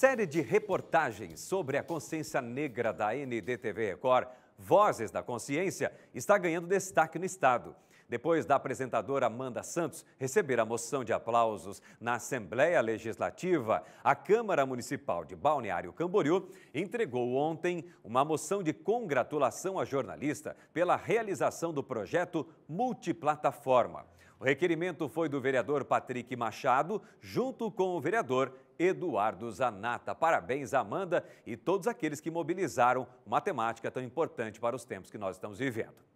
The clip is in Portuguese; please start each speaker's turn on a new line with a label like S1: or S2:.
S1: Série de reportagens sobre a consciência negra da NDTV Record, Vozes da Consciência, está ganhando destaque no Estado. Depois da apresentadora Amanda Santos receber a moção de aplausos na Assembleia Legislativa, a Câmara Municipal de Balneário Camboriú entregou ontem uma moção de congratulação à jornalista pela realização do projeto Multiplataforma. O requerimento foi do vereador Patrick Machado, junto com o vereador Eduardo Zanata. Parabéns, Amanda, e todos aqueles que mobilizaram uma temática tão importante para os tempos que nós estamos vivendo.